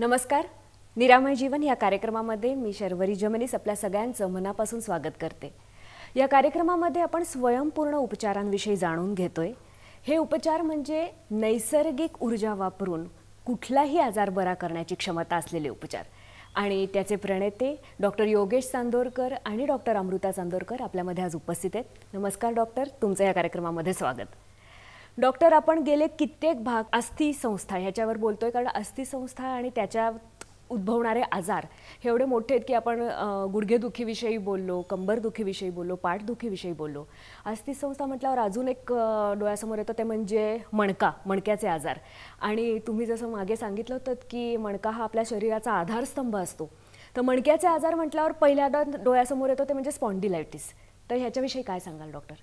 नमस्कार निरामय जीवन या कार्यक्रमामध्ये मी शर्वरी जमनीस आपल्या सगळ्यांचं मनापासून स्वागत करते या कार्यक्रमामध्ये आपण स्वयंपूर्ण उपचारांविषयी जाणून घेतोय हे उपचार म्हणजे नैसर्गिक ऊर्जा वापरून कुठलाही आजार बरा करण्याची क्षमता असलेले उपचार आणि त्याचे प्रणेते डॉक्टर योगेश चांदोरकर आणि डॉक्टर अमृता चांदोरकर आपल्यामध्ये आज उपस्थित आहेत नमस्कार डॉक्टर तुमचं या कार्यक्रमामध्ये स्वागत डॉक्टर आपण गेले कित्येक भाग अस्थि संस्था ह्याच्यावर बोलतोय कारण अस्थि संस्था आणि त्याच्या उद्भवणारे आजार हे एवढे मोठे आहेत की आपण गुडघेदुखीविषयी बोललो कंबरदुखीविषयी बोललो पाठदुखीविषयी बोललो अस्थि संस्था म्हटल्यावर अजून एक डोळ्यासमोर येतं ते म्हणजे मणका मणक्याचे आजार आणि तुम्ही जसं मागे सांगितलं होतं की मणका हा आपल्या शरीराचा आधारस्तंभ असतो तर मणक्याचे आजार म्हटल्यावर पहिल्यांदा डोळ्यासमोर येतो ते म्हणजे स्पॉन्डिलायटिस तर ह्याच्याविषयी काय सांगाल डॉक्टर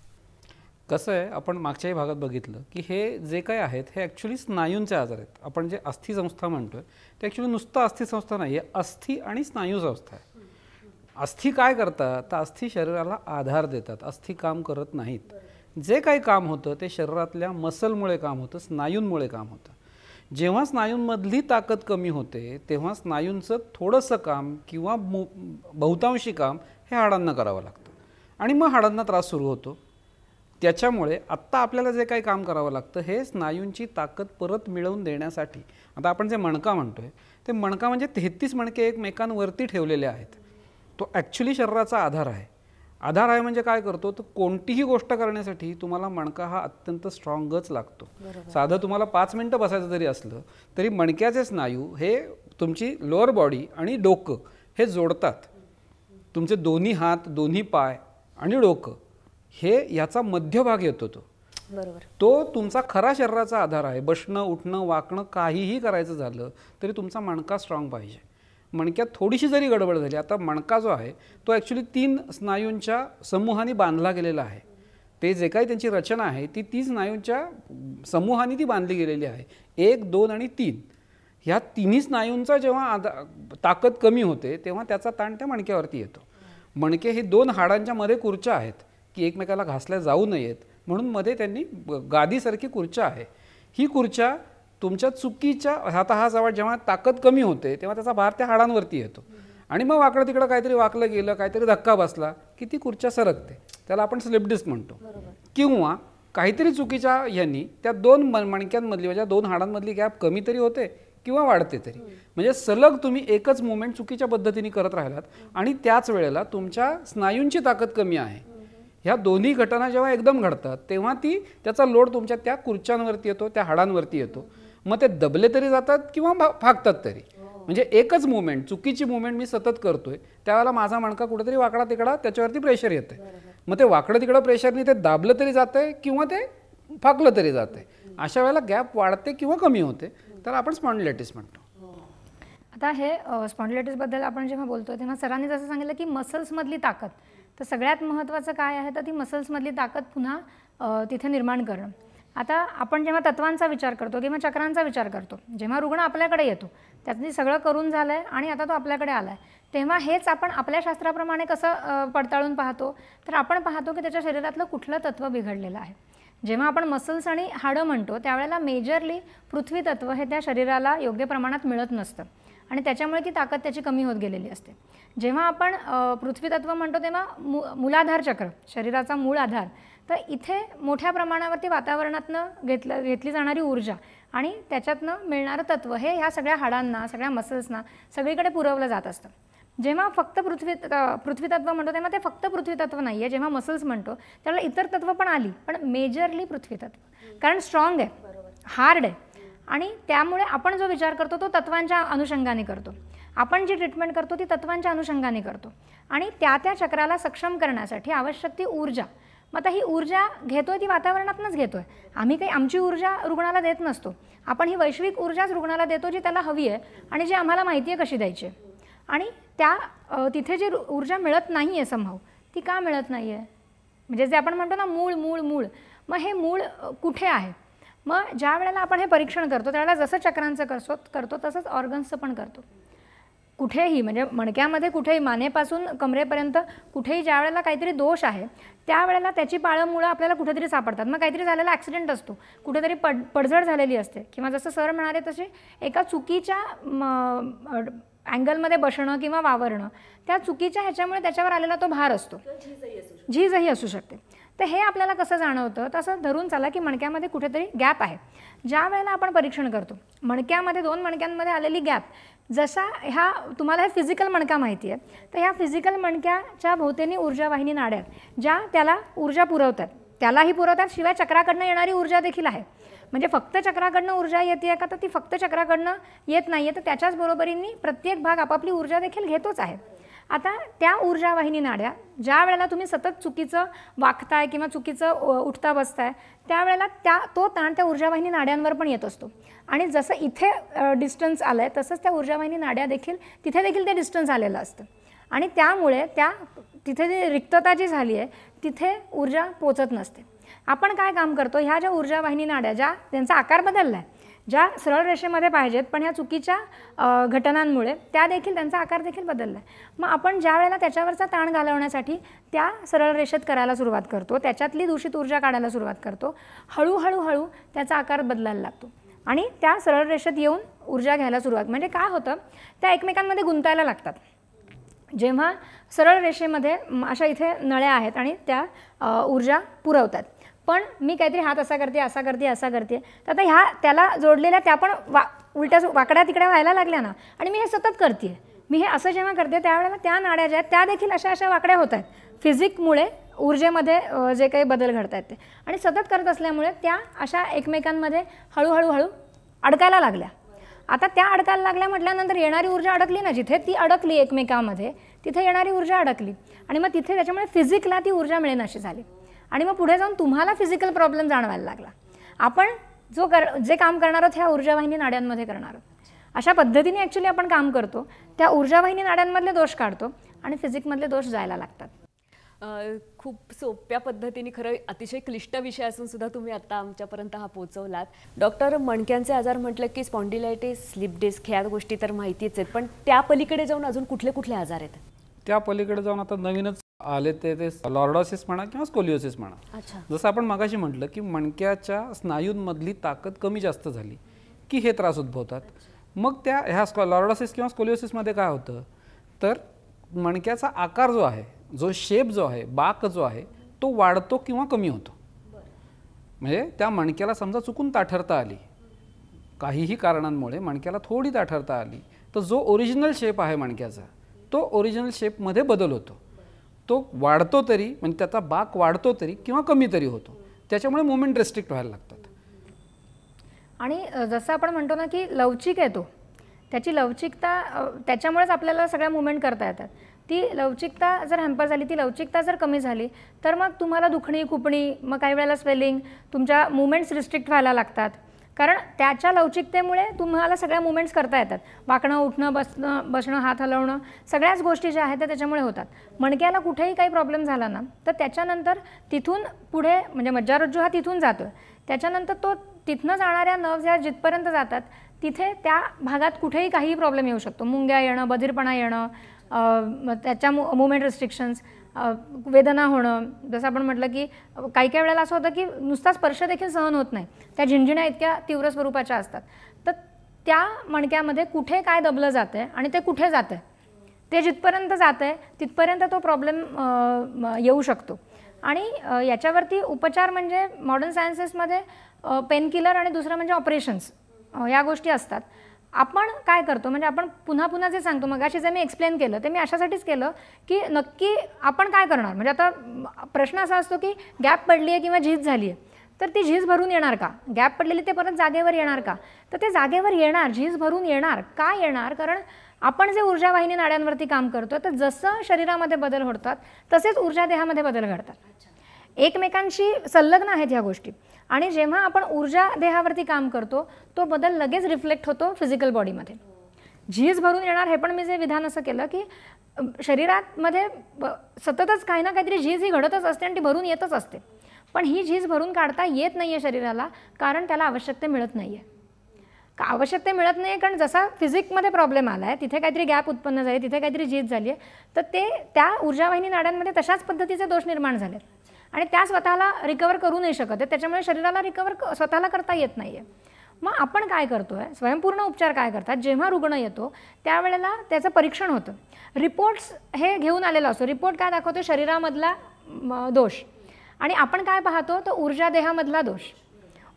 कसं आहे आपण मागच्याही भागात बघितलं की हे जे काय आहेत हे ॲक्च्युली स्नायूंचे आजार आहेत आपण जे अस्थि संस्था म्हणतोय ते ॲक्च्युली नुसतं अस्थिसंस्था नाही आहे अस्थि आणि स्नायू संस्था आहे अस्थि काय करतात तर अस्थि शरीराला आधार देतात अस्थि काम करत नाहीत जे काही काम होतं ते शरीरातल्या मसलमुळे काम होतं स्नायूंमुळे काम होतं जेव्हा स्नायूंमधली ताकद कमी होते तेव्हा स्नायूंचं थोडंसं काम किंवा बहुतांशी काम हे हाडांना करावं लागतं आणि मग हाडांना त्रास सुरू होतो त्याच्यामुळे आत्ता आपल्याला जे काही काम करावं लागतं हे स्नायूंची ताकद परत मिळवून देण्यासाठी आता आपण जे मणका म्हणतो आहे ते मणका म्हणजे तेहतीस मणके एकमेकांवरती ठेवलेले आहेत तो ॲक्च्युली शरीराचा आधार आहे आधार आहे म्हणजे काय करतो तर कोणतीही गोष्ट करण्यासाठी तुम्हाला मणका हा अत्यंत स्ट्रॉंगच लागतो साधं तुम्हाला पाच मिनटं बसायचं जरी असलं तरी मणक्याचे स्नायू हे तुमची लोअर बॉडी आणि डोकं हे जोडतात तुमचे दोन्ही हात दोन्ही पाय आणि डोकं हे याचा मध्यभाग येतो तो बरोबर तो तुमचा खरा शरीराचा आधार आहे बसणं उठणं वाकणं काहीही करायचं झालं तरी तुमचा मणका स्ट्रॉंग पाहिजे मणक्यात थोडीशी जरी गडबड झाली आता मणका जो आहे तो ॲक्च्युली तीन स्नायूंच्या समूहाने बांधला गेलेला आहे ते जे काही त्यांची रचना आहे ती ती स्नायूंच्या समूहाने ती बांधली गेलेली आहे एक दोन आणि तीन ह्या तिन्ही स्नायूंचा जेव्हा आधा ताकद कमी होते तेव्हा त्याचा ताण त्या मणक्यावरती येतो मणके हे दोन हाडांच्या मध्ये कुर्च्या आहेत की एकमेकाला घासल्या जाऊ नयेत म्हणून मध्ये त्यांनी गादीसारखी खुर्च्या आहे ही खुर्च्या तुमच्या चुकीच्या हाताहाजावा जेव्हा ताकद कमी होते तेव्हा त्याचा भार त्या हाडांवरती येतो आणि मग वाकडं तिकडं काहीतरी वाकलं गेलं काहीतरी धक्का बसला की ती खुर्च्या सरकते त्याला आपण स्लिप डिस्क म्हणतो किंवा काहीतरी चुकीच्या ह्यांनी त्या दोन मणक्यांमधली म्हणजे दोन हाडांमधली गॅप कमी तरी होते किंवा वाढते तरी म्हणजे सलग तुम्ही एकच मुवमेंट चुकीच्या पद्धतीने करत राहिलात आणि त्याच वेळेला तुमच्या स्नायूंची ताकद कमी आहे ह्या दोन्ही घटना जेव्हा एकदम घडतात तेव्हा ती त्याचा लोड तुमच्या त्या खुर्च्यांवरती येतो त्या हाडांवरती येतो मग ते दबले तरी जातात किंवा फाकतात तरी म्हणजे एकच मुवमेंट चुकीची मुवमेंट मी सतत करतोय त्यावेळेला माझा मणका कुठेतरी वाकडा तिकडा त्याच्यावरती प्रेशर येतं आहे मग ते वाकडं तिकडं प्रेशरने ते दाबलं तरी जातं आहे किंवा ते फाकलं तरी जात आहे अशा वेळेला गॅप वाढते किंवा कमी होते तर आपण स्पॉन्डलेटिस म्हणतो आता हे बद्दल आपण जेव्हा बोलतो तेव्हा सरांनी जसं सांगितलं की मसल्समधली ताकद तर सगळ्यात महत्त्वाचं काय आहे तर ती मसल्समधली ताकद पुन्हा तिथे निर्माण करणं आता आपण जेव्हा तत्वांचा विचार करतो किंवा चक्रांचा विचार करतो जेव्हा रुग्ण आपल्याकडे येतो त्यातनी सगळं करून झालं आहे आणि आता तो आपल्याकडे आला आहे तेव्हा हेच आपण आपल्या शास्त्राप्रमाणे कसं पडताळून पाहतो तर आपण पाहतो की त्याच्या शरीरातलं कुठलं तत्व बिघडलेलं आहे जेव्हा आपण मसल्स आणि हाडं म्हणतो त्यावेळेला मेजरली पृथ्वी तत्व हे त्या शरीराला योग्य प्रमाणात मिळत नसतं आणि त्याच्यामुळे ती ताकद त्याची कमी होत गेलेली असते जेव्हा आपण पृथ्वी तत्व म्हणतो तेव्हा मु मूलाधार चक्र शरीराचा मूळ आधार तर इथे मोठ्या प्रमाणावरती वातावरणातनं घेतलं घेतली जाणारी ऊर्जा आणि त्याच्यातनं मिळणारं तत्व हे ह्या सगळ्या हाडांना सगळ्या मसल्सना सगळीकडे पुरवलं जात असतं जेव्हा फक्त पृथ्वी पृथ्वी तत्व म्हणतो तेव्हा ते फक्त पृथ्वी तत्व नाही आहे जेव्हा मसल्स म्हणतो त्याला इतर तत्व पण आली पण मेजरली पृथ्वी तत्व कारण स्ट्रॉंग आहे हार्ड आहे आणि त्यामुळे आपण जो विचार करतो तो तत्वांच्या अनुषंगाने करतो आपण जी ट्रीटमेंट करतो ती तत्वांच्या अनुषंगाने करतो आणि त्या त्या चक्राला सक्षम करण्यासाठी आवश्यक ती ऊर्जा मग आता ही ऊर्जा घेतो आहे ती वातावरणातूनच घेतो आहे आम्ही काही आमची ऊर्जा रुग्णाला देत नसतो आपण ही वैश्विक ऊर्जाच रुग्णाला देतो जी त्याला हवी आहे आणि जी आम्हाला माहिती आहे कशी द्यायची आणि त्या तिथे जी ऊर्जा मिळत नाही आहे समभाव ती का मिळत नाही आहे म्हणजे जे आपण म्हणतो ना मूळ मूळ मूळ मग हे मूळ कुठे आहे मग ज्या वेळेला आपण हे परीक्षण करतो त्यावेळेला जसं चक्रांचं करतो करतो तसंच ऑर्गन्सचं पण करतो कुठेही म्हणजे मणक्यामध्ये कुठेही मानेपासून कमरेपर्यंत कुठेही ज्या वेळेला काहीतरी दोष आहे त्यावेळेला त्याची पाळंमुळं आपल्याला कुठेतरी सापडतात मग काहीतरी झालेला ॲक्सिडेंट असतो कुठेतरी पड पडझड झालेली असते किंवा जसं सर म्हणाले तसे एका चुकीच्या म अँगलमध्ये बसणं किंवा वावरणं त्या चुकीच्या ह्याच्यामुळे त्याच्यावर आलेला तो भार असतो झीजही असू शकते तर हे आपल्याला कसं जाणवतं असं धरून चाला की मणक्यामध्ये कुठेतरी गॅप आहे ज्या वेळेला आपण परीक्षण करतो मणक्यामध्ये दोन मणक्यांमध्ये आलेली गॅप जसा ह्या तुम्हाला हे फिजिकल मणका माहिती आहे तर ह्या फिजिकल मणक्याच्या ऊर्जा ऊर्जावाहिनी नाड्या ज्या त्याला ऊर्जा पुरवतात त्यालाही पुरवतात शिवाय चक्राकडनं येणारी ऊर्जा देखील आहे म्हणजे फक्त चक्राकडनं ऊर्जा येते का तर ती फक्त चक्राकडनं येत नाही आहे तर त्याच्याच बरोबरींनी प्रत्येक भाग आपापली ऊर्जा देखील घेतोच आहे आता त्या ऊर्जावाहिनी नाड्या ज्या वेळेला तुम्ही सतत चुकीचं वाकताय किंवा चुकीचं उठता बसताय त्यावेळेला त्या तो ताण त्या ऊर्जावाहिनी नाड्यांवर पण येत असतो आणि जसं इथे डिस्टन्स आलं आहे तसंच त्या ऊर्जावाहिनी नाड्या देखील तिथे देखील ते डिस्टन्स आलेलं असतं आणि त्यामुळे त्या तिथे जी रिक्तता जी झाली आहे तिथे ऊर्जा पोचत नसते आपण काय काम करतो ह्या ज्या ऊर्जावाहिनी नाड्या ज्या त्यांचा आकार बदलला आहे ज्या सरळ रेषेमध्ये पाहिजेत पण ह्या चुकीच्या घटनांमुळे त्या देखील त्यांचा आकार देखील बदलला आहे मग आपण ज्या वेळेला त्याच्यावरचा ताण घालवण्यासाठी त्या सरळ रेषेत करायला सुरुवात करतो त्याच्यातली दूषित ऊर्जा काढायला सुरुवात करतो हळूहळू हळू त्याचा आकार बदलायला लागतो आणि त्या सरळ रेषेत येऊन ऊर्जा घ्यायला सुरुवात म्हणजे काय होतं त्या एकमेकांमध्ये गुंतायला लागतात जेव्हा सरळ रेषेमध्ये अशा इथे नळ्या आहेत आणि त्या ऊर्जा पुरवतात पण मी काहीतरी हात असा करते असा करते असा करते तर आता ह्या त्याला जोडलेल्या त्या पण वा उलट्या वाकड्या तिकड्या व्हायला लागल्या ना आणि मी हे सतत करते मी हे असं जेव्हा करते त्यावेळेला त्या नाड्या ज्या आहेत त्या देखील अशा अशा वाकड्या होत आहेत फिजिकमुळे ऊर्जेमध्ये जे काही बदल घडत आहेत ते आणि सतत करत असल्यामुळे त्या अशा एकमेकांमध्ये हळूहळू हळू अडकायला लागल्या आता त्या अडकायला लागल्या म्हटल्यानंतर येणारी ऊर्जा अडकली ना जिथे ती अडकली एकमेकामध्ये तिथे येणारी ऊर्जा अडकली आणि मग तिथे त्याच्यामुळे फिजिकला ती ऊर्जा मिळेन अशी झाली आणि मग पुढे जाऊन तुम्हाला फिजिकल प्रॉब्लेम जाणवायला लागला आपण जो कर जे काम करणार आहोत ह्या ऊर्जावाहिनी नाड्यांमध्ये करणार आहोत अशा पद्धतीने ॲक्च्युली आपण काम करतो त्या ऊर्जावाहिनी नाड्यांमधले दोष काढतो आणि फिजिकमधले दोष जायला लागतात खूप सोप्या पद्धतीने खरं अतिशय क्लिष्ट विषय असून सुद्धा तुम्ही आता आमच्यापर्यंत हा पोचवलात डॉक्टर मणक्यांचे आजार म्हटलं की स्पॉन्डिलायटिस स्लिप डिस्क ह्या गोष्टी तर माहितीच आहेत पण त्या पलीकडे जाऊन अजून कुठले कुठले आजार आहेत त्या पलीकडे जाऊन आता नवीनच आले ते ते लॉर्डॉसिस म्हणा किंवा स्कोलिओसिस म्हणा जसं आपण मगाशी म्हटलं की मणक्याच्या स्नायूंमधली ताकद कमी जास्त झाली की हे त्रास उद्भवतात मग त्या ह्या स्को लॉर्डॉसिस किंवा स्कोलिओसिसमध्ये काय होतं तर मणक्याचा आकार जो आहे जो शेप जो आहे बाक जो आहे तो वाढतो किंवा कमी होतो म्हणजे त्या मणक्याला समजा चुकून ताठरता आली काहीही कारणांमुळे मणक्याला थोडी ताठरता आली तर जो ओरिजिनल शेप आहे मणक्याचा तो ओरिजिनल शेपमध्ये बदल होतो तो वाढतो तरी म्हणजे त्याचा बाक वाढतो तरी किंवा कमी तरी होतो त्याच्यामुळे मुवमेंट रेस्ट्रिक्ट व्हायला लागतात आणि जसं आपण म्हणतो ना की लवचिक आहे तो त्याची लवचिकता त्याच्यामुळेच आपल्याला सगळ्या मुवमेंट करता येतात ती लवचिकता जर हॅम्पर झाली ती लवचिकता जर कमी झाली तर मग तुम्हाला दुखणी खुपणी मग काही वेळेला स्वेलिंग तुमच्या मुवमेंट्स रिस्ट्रिक्ट व्हायला लागतात कारण त्याच्या लवचिकतेमुळे तुम्हाला सगळ्या मुवमेंट्स करता येतात वाकणं उठणं बसणं बसणं हात हलवणं सगळ्याच गोष्टी ज्या आहेत त्या त्याच्यामुळे होतात मणक्याला कुठेही काही प्रॉब्लेम झाला ना तर त्याच्यानंतर तिथून पुढे म्हणजे मज्जारज्जू हा तिथून जातो आहे त्याच्यानंतर तो तिथनं जाणाऱ्या नर्व्स ह्या जिथपर्यंत जातात तिथे त्या भागात कुठेही काहीही प्रॉब्लेम येऊ शकतो मुंग्या येणं बधीरपणा येणं त्याच्या मु मुवमेंट रिस्ट्रिक्शन्स वेदना होणं जसं आपण म्हटलं की काही काही वेळेला असं होतं की नुसता स्पर्श देखील सहन होत नाही त्या झिंझिण्या इतक्या तीव्र स्वरूपाच्या असतात तर त्या मणक्यामध्ये कुठे काय दबलं जातं आहे आणि ते कुठे जातं आहे ते जिथपर्यंत जात आहे तिथपर्यंत तो प्रॉब्लेम येऊ शकतो आणि याच्यावरती उपचार म्हणजे मॉडर्न सायन्सेसमध्ये पेनकिलर आणि दुसरं म्हणजे ऑपरेशन्स या गोष्टी असतात आपण काय करतो म्हणजे आपण पुन्हा पुन्हा जे सांगतो मग अशी जे मी एक्सप्लेन केलं ते मी अशासाठीच केलं की नक्की आपण काय करणार म्हणजे आता प्रश्न असा असतो की गॅप पडली आहे किंवा झीज झाली आहे तर ती झीज भरून येणार का गॅप पडलेली ते परत जागेवर येणार का तर ते जागेवर येणार झीज भरून येणार का येणार कारण आपण जे ऊर्जा वाहिनी नाड्यांवरती काम करतो तर जसं शरीरामध्ये बदल होतात तसेच ऊर्जा देहामध्ये बदल घडतात एकमेकांशी संलग्न आहेत ह्या गोष्टी आणि जेव्हा आपण ऊर्जा देहावरती काम करतो तो बदल लगेच रिफ्लेक्ट होतो फिजिकल बॉडीमध्ये झीज भरून येणार हे पण मी जे विधान असं केलं की शरीरामध्ये सततच काही ना काहीतरी झीज ही घडतच असते आणि ती भरून येतच असते पण ही झीज भरून काढता येत नाही आहे शरीराला कारण त्याला आवश्यकता मिळत नाही आहे का आवश्यकता मिळत नाही आहे कारण जसा फिजिकमध्ये प्रॉब्लेम आला आहे तिथे काहीतरी गॅप उत्पन्न झाली तिथे काहीतरी झीज झाली आहे तर ते त्या ऊर्जावाहिनी नाड्यांमध्ये तशाच पद्धतीचे दोष निर्माण झाले आणि त्या स्वतःला रिकवर करू नाही शकत आहे त्याच्यामुळे शरीराला रिकवर स्वतःला करता येत नाही आहे मग आपण काय करतो आहे स्वयंपूर्ण उपचार काय करतात जेव्हा रुग्ण येतो त्यावेळेला त्याचं परीक्षण होतं रिपोर्ट्स हे घेऊन आलेलं असतो रिपोर्ट काय दाखवतो शरीरामधला दोष आणि आपण काय पाहतो तर ऊर्जा देहामधला दोष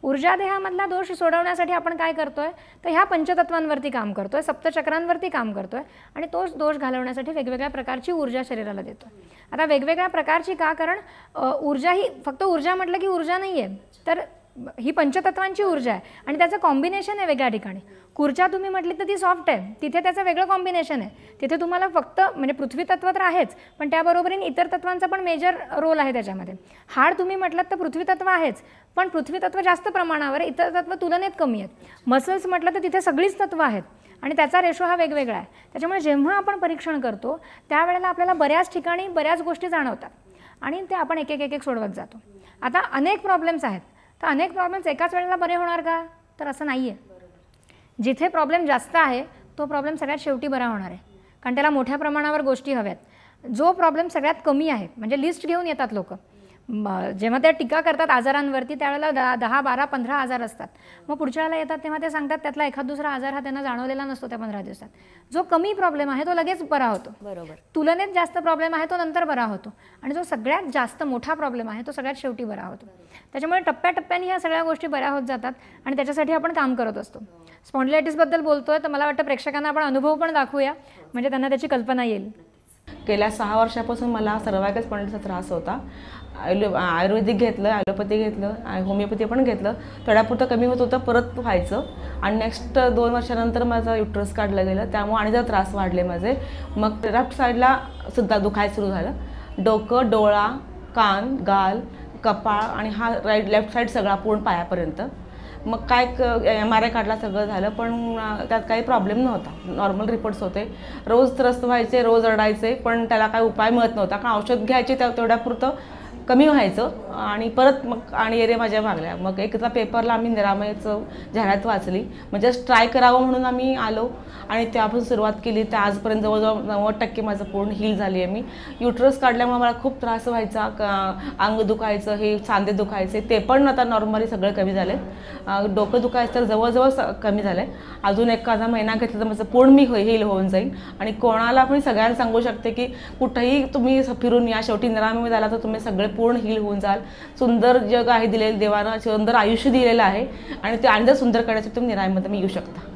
ऊर्जा देहामधला दोष सोडवण्यासाठी आपण काय करतोय तर ह्या पंचतत्वांवरती काम करतोय सप्तचक्रांवरती काम करतोय आणि तोच दोष घालवण्यासाठी वेगवेगळ्या प्रकारची ऊर्जा शरीराला देतो आता वेगवेगळ्या प्रकारची का कारण ऊर्जा ही फक्त ऊर्जा म्हटलं की ऊर्जा नाही आहे तर ही पंचतत्वांची ऊर्जा आहे आणि त्याचं कॉम्बिनेशन आहे वेगळ्या ठिकाणी खुर्चा तुम्ही म्हटली तर ती सॉफ्ट आहे तिथे त्याचं वेगळं कॉम्बिनेशन आहे तिथे तुम्हाला फक्त म्हणजे पृथ्वी तत्व तर आहेच पण त्याबरोबरीने इतर तत्वांचा पण मेजर रोल आहे त्याच्यामध्ये हाड तुम्ही म्हटलं तर पृथ्वी तत्व आहेच पण पृथ्वी तत्व जास्त प्रमाणावर इतर तत्व तुलनेत कमी आहेत मसल्स म्हटलं तर तिथे सगळीच तत्व आहेत आणि त्याचा रेशो हा वेगवेगळा आहे त्याच्यामुळे जेव्हा आपण परीक्षण करतो त्यावेळेला आपल्याला बऱ्याच ठिकाणी बऱ्याच गोष्टी जाणवतात आणि ते आपण एक एक एक सोडवत जातो आता अनेक प्रॉब्लेम्स आहेत तर अनेक प्रॉब्लेम्स एकाच वेळेला बरे होणार का तर असं नाही आहे जिथे प्रॉब्लेम जास्त आहे तो प्रॉब्लेम सगळ्यात शेवटी बरा होणार आहे कारण त्याला मोठ्या प्रमाणावर गोष्टी हव्यात जो प्रॉब्लेम सगळ्यात कमी आहे म्हणजे लिस्ट घेऊन येतात लोक जेव्हा त्या टीका करतात आजारांवरती त्यावेळेला दहा दहा बारा पंधरा आजार असतात मग पुढच्या वेळेला येतात तेव्हा ते सांगतात त्यातला एखाद दुसरा आजार हा त्यांना जाणवलेला नसतो त्या पंधरा दिवसात जो कमी प्रॉब्लेम आहे तो लगेच बरा होतो बरोबर तुलनेत जास्त प्रॉब्लेम आहे तो नंतर बरा होतो आणि जो सगळ्यात जास्त मोठा प्रॉब्लेम आहे तो सगळ्यात शेवटी बरा होतो त्याच्यामुळे टप्प्याटप्प्याने ह्या सगळ्या गोष्टी बऱ्या होत जातात आणि त्याच्यासाठी आपण काम करत असतो स्पॉन्डिलायटिसबद्दल बोलतोय तर मला वाटतं प्रेक्षकांना आपण अनुभव पण दाखवूया म्हणजे त्यांना त्याची कल्पना येईल गेल्या सहा वर्षापासून मला सर्वायकल स्पॉन्डिलाचा त्रास होता आयलो आयुर्वेदिक घेतलं ॲलोपॅथी घेतलं आणि होमिओपॅथी पण घेतलं थोड्यापुरतं कमी होत होतं परत व्हायचं आणि नेक्स्ट दोन वर्षानंतर माझा युट्रस काढलं गेलं त्यामुळे आणि जर त्रास वाढले माझे मग लेफ्ट साईडला सुद्धा दुखाय सुरू झालं डोकं डोळा कान गाल कपाळ आणि हा राईट लेफ्ट साईड सगळा पूर्ण पायापर्यंत मग काय एम आर आय काढला सगळं झालं पण त्यात काही प्रॉब्लेम नव्हता नॉर्मल रिपोर्ट्स होते रोज त्रस्त व्हायचे रोज रडायचे पण त्याला काय उपाय मिळत नव्हता कारण औषध घ्यायचे त्या तेवढ्यापुरतं कमी व्हायचं आणि परत मग आणि एरे माझ्या मागल्या मग एकदा पेपरला आम्ही निरामयचं जाहिरात वाचली म्हणजे ट्राय करावं म्हणून आम्ही आलो आणि त्यापासून सुरुवात केली तर आजपर्यंत जवळजवळ नव्वद टक्के माझं पूर्ण हील झाली आहे मी युटरस काढल्यामुळे मला खूप त्रास व्हायचा अंग दुखायचं हे सांधे दुखायचे ते पण आता नॉर्मली सगळं कमी झाले डोकं दुखायचं तर जवळजवळ कमी झालं आहे अजून एखादा महिना घेतला तर माझं पूर्ण मी हील होऊन जाईल आणि कोणाला पण सगळ्यांना सांगू शकते की कुठंही तुम्ही फिरून या शेवटी निरामय झाला तर तुम्ही सगळे पूर्ण हिल होऊन जाल सुंदर जग आहे दिलेलं देवानं सुंदर आयुष्य दिलेलं आहे आणि ते आणखी सुंदर करण्यासाठी तुम्ही निरायमध्ये येऊ शकता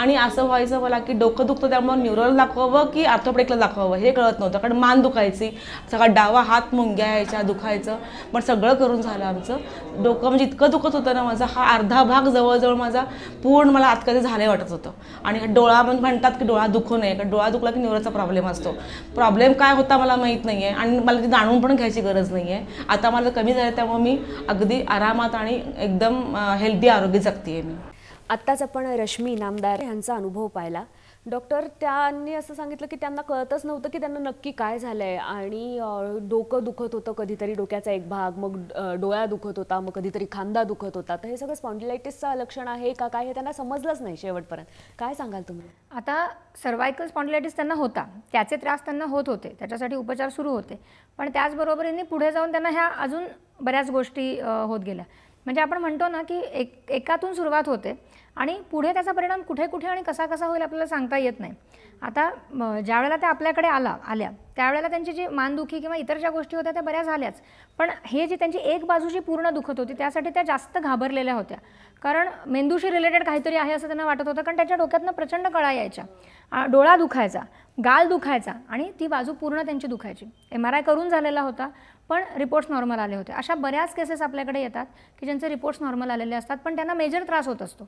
आणि असं व्हायचं मला की डोकं दुखतं त्यामुळे न्यूरल दाखवावं की आर्थोपेडिकला दाखवावं हे कळत नव्हतं कारण मान दुखायची सगळा डावा हात मुंग्या यायच्या दुखायचं पण सगळं करून झालं आमचं डोकं म्हणजे इतकं दुखत होतं ना माझा हा अर्धा भाग जवळजवळ माझा पूर्ण मला आतकधी झाले वाटत होतं आणि डोळा पण म्हणतात की डोळा दुखू नये कारण डोळा दुखला की न्यूरलचा प्रॉब्लेम असतो प्रॉब्लेम काय होता मला माहीत नाही आहे आणि मला ती जाणून पण घ्यायची गरज नाही आहे आता मला कमी झालं त्यामुळे मी अगदी आरामात आणि एकदम हेल्दी आरोग्य जगते आहे मी आत्ताच आपण रश्मी नामदार यांचा अनुभव पाहिला डॉक्टर त्यांनी असं सांगितलं की त्यांना कळतच नव्हतं की त्यांना नक्की काय झालं आहे आणि डोकं दुखत होतं कधीतरी डोक्याचा एक भाग मग डोळा दुखत होता मग कधीतरी खांदा दुखत होता तर हे सगळं स्पॉन्डिलायटिसचं लक्षण आहे का काय हे त्यांना समजलंच नाही शेवटपर्यंत काय सांगाल तुम्ही आता सर्वायकल स्पॉन्डिलायटिस त्यांना होता त्याचे त्रास त्यांना होत होते त्याच्यासाठी उपचार सुरू होते पण त्याचबरोबरीने पुढे जाऊन त्यांना ह्या अजून बऱ्याच गोष्टी होत गेल्या म्हणजे आपण म्हणतो ना की एक एकातून सुरुवात होते आणि पुढे त्याचा परिणाम कुठे कुठे आणि कसा कसा होईल आपल्याला सांगता येत नाही आता ज्या वेळेला त्या आपल्याकडे आला आल्या त्यावेळेला त्यांची जी मानदुखी किंवा इतर ज्या गोष्टी होत्या त्या बऱ्या झाल्याच पण हे जी त्यांची एक बाजू जी पूर्ण दुखत होती त्यासाठी त्या जास्त घाबरलेल्या होत्या कारण मेंदूशी रिलेटेड काहीतरी आहे असं त्यांना वाटत होतं कारण त्याच्या डोक्यातनं प्रचंड कळा यायच्या डोळा दुखायचा गाल दुखायचा आणि ती बाजू पूर्ण त्यांची दुखायची एम आर आय करून झालेला होता पण रिपोर्ट्स नॉर्मल आले होते अशा बऱ्याच केसेस आपल्याकडे येतात की ज्यांचे रिपोर्ट्स नॉर्मल आलेले असतात पण त्यांना मेजर त्रास होत असतो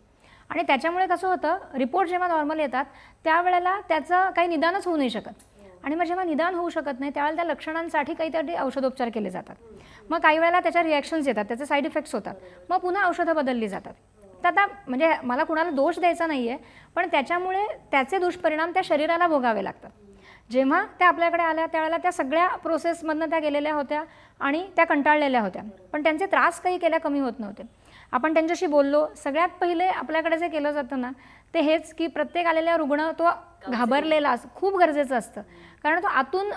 आणि त्याच्यामुळे कसं होतं रिपोर्ट जेव्हा नॉर्मल येतात त्यावेळेला त्याचं काही निदानच होऊ नाही शकत आणि मग जेव्हा निदान होऊ शकत नाही त्यावेळेला त्या लक्षणांसाठी काहीतरी औषधोपचार केले जातात मग काही वेळेला त्याच्या रिॲक्शन्स येतात त्याचे साईड इफेक्ट्स होतात मग पुन्हा औषधं बदलली जातात तर आता म्हणजे मला कुणाला दोष द्यायचा नाही आहे पण त्याच्यामुळे त्याचे दुष्परिणाम त्या शरीराला भोगावे लागतात जेव्हा त्या आपल्याकडे आल्या त्यावेळेला त्या सगळ्या प्रोसेसमधनं त्या गेलेल्या होत्या आणि त्या कंटाळलेल्या होत्या पण त्यांचे त्रास काही केल्या कमी होत नव्हते आपण त्यांच्याशी बोललो सगळ्यात पहिले आपल्याकडे जे केलं जातं ना ते हेच की प्रत्येक आलेला रुग्ण तो घाबरलेला असतो खूप गरजेचं असतं कारण तो आतून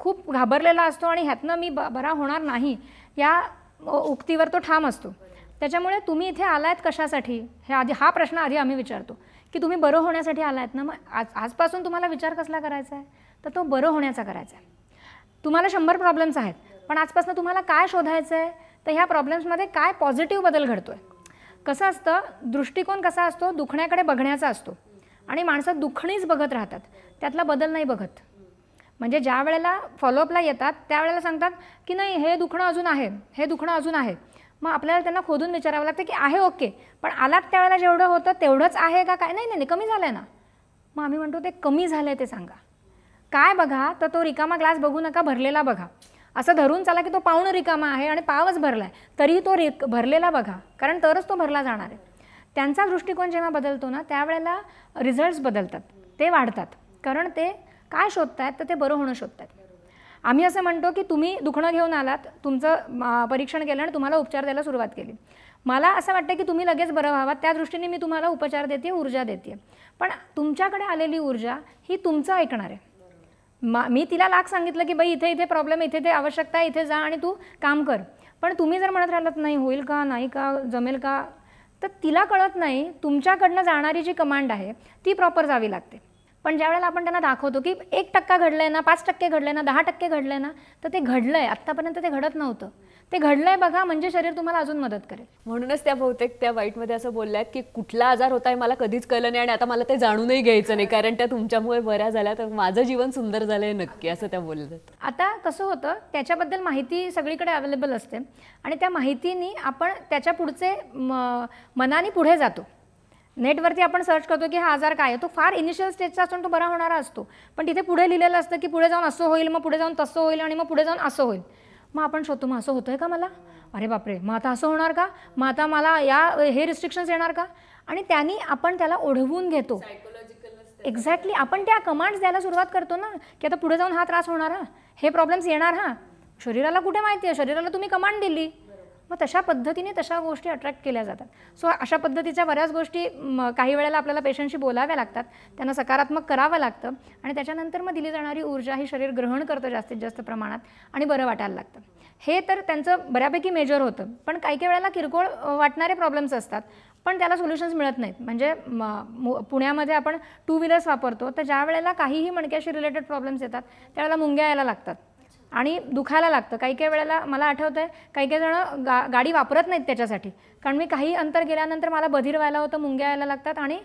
खूप घाबरलेला असतो आणि ह्यातनं मी ब बरा होणार नाही या उक्तीवर तो ठाम असतो त्याच्यामुळे तुम्ही इथे आलायत कशासाठी हे आधी हा प्रश्न आधी आम्ही विचारतो की तुम्ही बरं होण्यासाठी आला आहेत ना मग आज आजपासून तुम्हाला विचार कसला करायचा आहे तर तो बरं होण्याचा करायचा आहे तुम्हाला शंभर प्रॉब्लेम्स आहेत पण आजपासून तुम्हाला काय शोधायचं आहे तर ह्या प्रॉब्लेम्समध्ये काय पॉझिटिव्ह बदल घडतो आहे कसं असतं दृष्टिकोन कसा असतो दुखण्याकडे बघण्याचा असतो आणि माणसं दुखणीच बघत राहतात त्यातला बदल नाही बघत म्हणजे ज्या वेळेला फॉलोअपला येतात त्यावेळेला सांगतात की नाही हे दुखणं अजून आहे हे दुखणं अजून आहे मग आपल्याला त्यांना खोदून विचारावं लागतं की आहे ओके पण आलात त्यावेळेला जेवढं होतं तेवढंच आहे का काय नाही नाही कमी झालं आहे ना मग आम्ही म्हणतो ते कमी झालं आहे ते सांगा काय बघा तर तो रिकामा ग्लास बघू नका भरलेला बघा असं धरून चाला की तो पाहुणं रिकामा आहे आणि पावच भरला आहे तरीही तो रिक भरलेला बघा कारण तरच तो भरला जाणार आहे त्यांचा दृष्टिकोन जेव्हा बदलतो ना त्यावेळेला रिझल्ट्स बदलतात ते वाढतात कारण ते काय शोधत आहेत तर ते बरं होणं शोधत आहेत आम्ही असं म्हणतो की तुम्ही दुखणं घेऊन आलात तुमचं परीक्षण केलं आणि तुम्हाला उपचार द्यायला सुरुवात केली मला असं वाटतं की तुम्ही लगेच बरं व्हावा त्या दृष्टीने मी तुम्हाला उपचार देते ऊर्जा देते पण तुमच्याकडे आलेली ऊर्जा ही तुमचं ऐकणार आहे मा मी तिला लाख सांगितलं की बाई इथे इथे प्रॉब्लेम इथे ते आवश्यकता इथे जा आणि तू काम कर पण तुम्ही जर म्हणत राहिलात नाही होईल का नाही का जमेल का तर तिला कळत नाही तुमच्याकडनं जाणारी जी कमांड आहे ती प्रॉपर जावी लागते पण वेळेला आपण त्यांना दाखवतो की एक टक्का घडलाय ना पाच टक्के घडलंय ना दहा टक्के घडलंय ना तर ते घडलंय आहे आत्तापर्यंत ते घडत नव्हतं ते घडलंय बघा म्हणजे शरीर तुम्हाला अजून मदत करेल म्हणूनच त्या बहुतेक त्या वाईटमध्ये असं बोलल्यात की कुठला आजार होता आहे मला कधीच कळलं नाही आणि आता मला ते जाणूनही घ्यायचं नाही कारण त्या तुमच्यामुळे बऱ्या झाल्या तर माझं जीवन सुंदर झालंय नक्की असं त्या जातं आता कसं होतं त्याच्याबद्दल माहिती सगळीकडे अवेलेबल असते आणि त्या माहितीनी आपण त्याच्या पुढचे मनाने पुढे जातो नेटवरती आपण सर्च करतो की हा आजार काय आहे तो फार इनिशियल स्टेजचा असून तो बरा होणारा असतो पण तिथे पुढे लिहिलेलं असतं की पुढे जाऊन असं होईल मग पुढे जाऊन तसं होईल आणि मग पुढे जाऊन असं होईल मग आपण शोधतो मग असं होतं आहे का मला अरे बापरे मग आता असं होणार का मग आता मला या हे रिस्ट्रिक्शन्स येणार का आणि त्यांनी आपण त्याला ओढवून घेतो एक्झॅक्टली आपण त्या कमांड्स द्यायला सुरुवात करतो ना की आता पुढे जाऊन हा त्रास होणार हा हे प्रॉब्लेम्स येणार हा शरीराला कुठे माहिती आहे शरीराला तुम्ही कमांड दिली मग तशा पद्धतीने तशा गोष्टी अट्रॅक्ट केल्या जातात सो अशा पद्धतीच्या बऱ्याच गोष्टी काही वेळेला आपल्याला पेशंटशी बोलाव्या लागतात त्यांना सकारात्मक करावं लागतं आणि त्याच्यानंतर मग दिली जाणारी ऊर्जा ही शरीर ग्रहण करतं जास्तीत जास्त प्रमाणात आणि बरं वाटायला लागतं हे तर त्यांचं बऱ्यापैकी मेजर होतं पण काही काही वेळेला किरकोळ वाटणारे प्रॉब्लेम्स असतात पण त्याला सोल्युशन्स मिळत नाहीत म्हणजे पुण्यामध्ये आपण टू व्हीलर्स वापरतो तर ज्या वेळेला काहीही मणक्याशी रिलेटेड प्रॉब्लेम्स येतात त्यावेळेला मुंग्या यायला लागतात आणि दुखायला लागतं काही काही वेळेला मला आठवतं आहे काही काही जणं गा गाडी वापरत नाहीत त्याच्यासाठी कारण मी काही अंतर गेल्यानंतर मला बधीर व्हायला होतं मुंग्या यायला लागतात आणि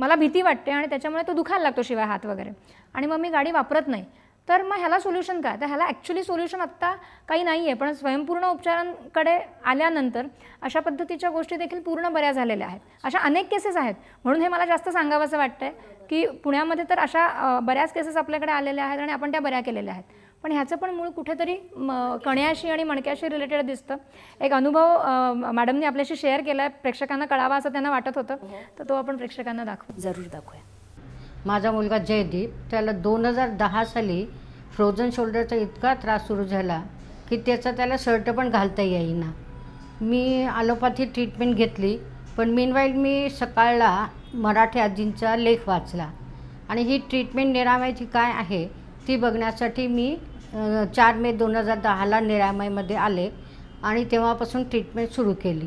मला भीती वाटते आणि त्याच्यामुळे तो दुखायला लागतो शिवाय हात वगैरे आणि मग मी गाडी वापरत नाही तर मग ह्याला सोल्युशन काय तर ह्याला ॲक्च्युली सोल्युशन आत्ता काही नाही आहे पण स्वयंपूर्ण उपचारांकडे आल्यानंतर अशा पद्धतीच्या गोष्टी देखील पूर्ण बऱ्या झालेल्या आहेत अशा अनेक केसेस आहेत म्हणून हे मला जास्त सांगावं असं वाटतं आहे की पुण्यामध्ये तर अशा बऱ्याच केसेस आपल्याकडे आलेल्या आहेत आणि आपण त्या बऱ्या केलेल्या आहेत पण ह्याचं पण मूळ कुठेतरी म कण्याशी आणि मणक्याशी रिलेटेड दिसतं एक अनुभव मॅडमने आपल्याशी शेअर केला आहे प्रेक्षकांना कळावा असं त्यांना वाटत होतं हो. तर तो आपण प्रेक्षकांना दाखवू जरूर दाखवूया माझा मुलगा जयदीप त्याला दोन हजार दहा साली फ्रोझन शोल्डरचा इतका त्रास सुरू झाला की त्याचा त्याला शर्ट पण घालता येईना मी आलोपॅथी ट्रीटमेंट घेतली पण मेनवाईल मी सकाळला मराठी आजींचा लेख वाचला आणि ही ट्रीटमेंट निरावायची काय आहे ती बघण्यासाठी मी चार मे दोन हजार दहाला निरामयमध्ये आले आणि तेव्हापासून ट्रीटमेंट सुरू केली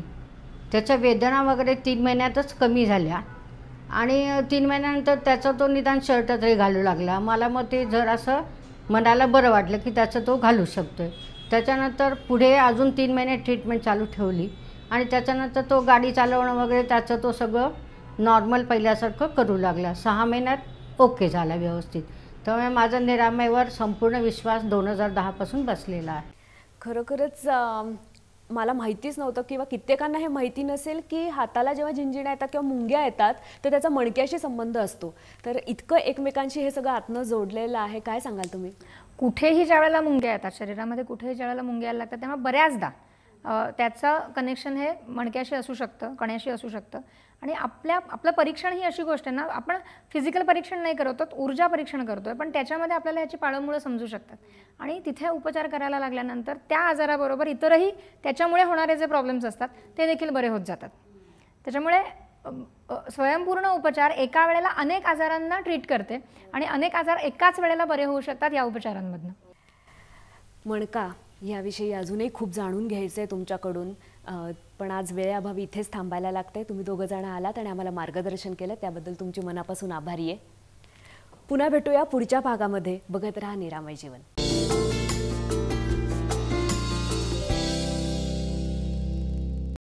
त्याच्या वेदना वगैरे तीन महिन्यातच कमी झाल्या आणि तीन महिन्यानंतर त्याचा तो निदान शर्ट तरी घालू लागला मला मग ते असं मनाला बरं वाटलं की त्याचं तो घालू शकतो आहे त्याच्यानंतर पुढे अजून तीन महिने ट्रीटमेंट चालू ठेवली आणि त्याच्यानंतर तो गाडी चालवणं वगैरे त्याचं तो सगळं नॉर्मल पहिल्यासारखं करू लागला सहा महिन्यात ओके झाला व्यवस्थित त्यामुळे माझा निरामयवर संपूर्ण विश्वास दोन हजार दहापासून बसलेला आहे खरोखरच मला माहितीच नव्हतं किंवा कित्येकांना हे माहिती नसेल की हाताला जेव्हा झिंजिण्या येतात किंवा मुंग्या येतात तर त्याचा मणक्याशी संबंध असतो तर इतकं एकमेकांशी हे सगळं आतनं जोडलेलं आहे काय सांगाल तुम्ही कुठेही ज्या वेळेला मुंग्या येतात शरीरामध्ये कुठेही ज्या वेळेला मुंग्या लागतात तेव्हा बऱ्याचदा त्याचं कनेक्शन हे मणक्याशी असू शकतं कण्याशी असू शकतं आणि आपल्या आपलं परीक्षण ही अशी गोष्ट आहे ना आपण फिजिकल परीक्षण नाही करतो ऊर्जा परीक्षण करतोय पण त्याच्यामध्ये आपल्याला ह्याची पाळंमुळं समजू शकतात आणि तिथे उपचार करायला लागल्यानंतर त्या आजाराबरोबर इतरही त्याच्यामुळे होणारे जे प्रॉब्लेम्स असतात ते देखील बरे होत जातात त्याच्यामुळे स्वयंपूर्ण उपचार एका वेळेला अनेक आजारांना ट्रीट करते आणि अनेक आजार एकाच वेळेला बरे होऊ शकतात या उपचारांमधनं मणका याविषयी अजूनही खूप जाणून घ्यायचं आहे तुमच्याकडून पण आज वेळेअभावी इथेच थांबायला लागते तुम्ही दोघं जण आलात आणि आम्हाला मार्गदर्शन केलं त्याबद्दल तुमची मनापासून आभारी आहे पुन्हा भेटूया पुढच्या भागामध्ये बघत राहा निरामय जीवन